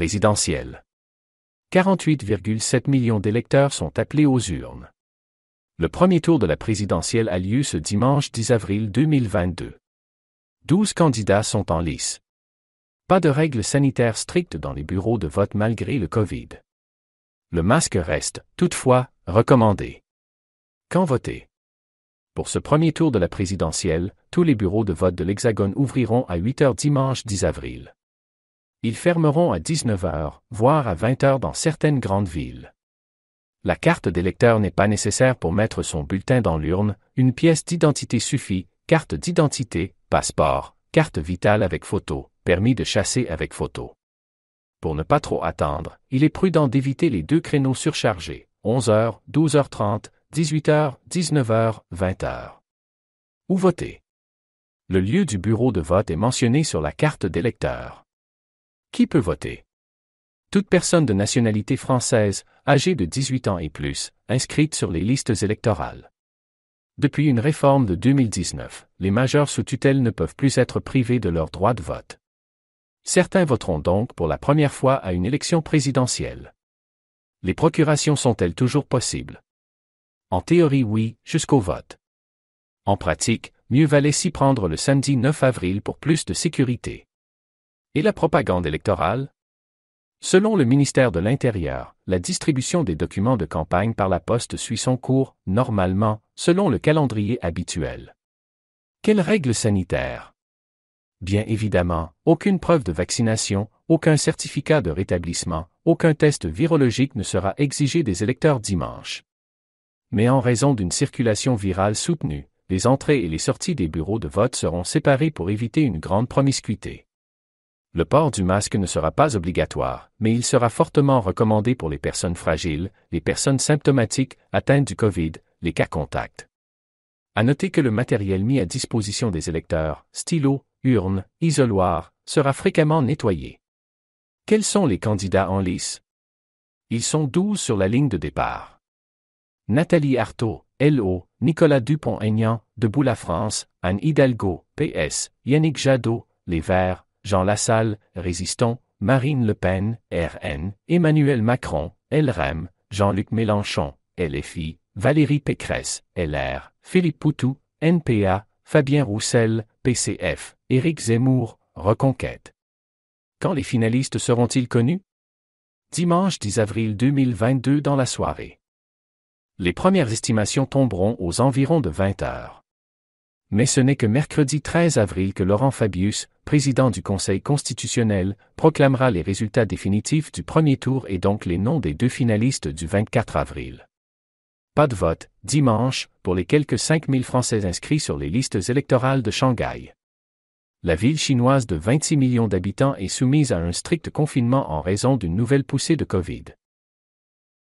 présidentielle. 48,7 millions d'électeurs sont appelés aux urnes. Le premier tour de la présidentielle a lieu ce dimanche 10 avril 2022. 12 candidats sont en lice. Pas de règles sanitaires strictes dans les bureaux de vote malgré le Covid. Le masque reste, toutefois, recommandé. Quand voter Pour ce premier tour de la présidentielle, tous les bureaux de vote de l'Hexagone ouvriront à 8 h dimanche 10 avril ils fermeront à 19 h voire à 20 h dans certaines grandes villes. La carte d'électeur n'est pas nécessaire pour mettre son bulletin dans l'urne, une pièce d'identité suffit, carte d'identité, passeport, carte vitale avec photo, permis de chasser avec photo. Pour ne pas trop attendre, il est prudent d'éviter les deux créneaux surchargés, 11h, 12h30, 18h, 19h, 20h. Où voter? Le lieu du bureau de vote est mentionné sur la carte d'électeur. Qui peut voter Toute personne de nationalité française, âgée de 18 ans et plus, inscrite sur les listes électorales. Depuis une réforme de 2019, les majeurs sous tutelle ne peuvent plus être privés de leur droit de vote. Certains voteront donc pour la première fois à une élection présidentielle. Les procurations sont-elles toujours possibles En théorie oui, jusqu'au vote. En pratique, mieux valait s'y prendre le samedi 9 avril pour plus de sécurité et la propagande électorale Selon le ministère de l'Intérieur, la distribution des documents de campagne par la poste suit son cours, normalement, selon le calendrier habituel. Quelles règles sanitaires Bien évidemment, aucune preuve de vaccination, aucun certificat de rétablissement, aucun test virologique ne sera exigé des électeurs dimanche. Mais en raison d'une circulation virale soutenue, les entrées et les sorties des bureaux de vote seront séparées pour éviter une grande promiscuité le port du masque ne sera pas obligatoire, mais il sera fortement recommandé pour les personnes fragiles, les personnes symptomatiques, atteintes du COVID, les cas contacts. À noter que le matériel mis à disposition des électeurs, stylo, urne, isoloir, sera fréquemment nettoyé. Quels sont les candidats en lice Ils sont 12 sur la ligne de départ. Nathalie Artaud, LO, Nicolas Dupont-Aignan, Debout la France, Anne Hidalgo, PS, Yannick Jadot, Les Verts, Jean Lassalle, Résistant, Marine Le Pen, RN, Emmanuel Macron, LREM, Jean-Luc Mélenchon, LFI, Valérie Pécresse, LR, Philippe Poutou, NPA, Fabien Roussel, PCF, Éric Zemmour, Reconquête. Quand les finalistes seront-ils connus Dimanche 10 avril 2022 dans la soirée. Les premières estimations tomberont aux environs de 20 heures. Mais ce n'est que mercredi 13 avril que Laurent Fabius, président du Conseil constitutionnel, proclamera les résultats définitifs du premier tour et donc les noms des deux finalistes du 24 avril. Pas de vote, dimanche, pour les quelques 5000 Français inscrits sur les listes électorales de Shanghai. La ville chinoise de 26 millions d'habitants est soumise à un strict confinement en raison d'une nouvelle poussée de Covid.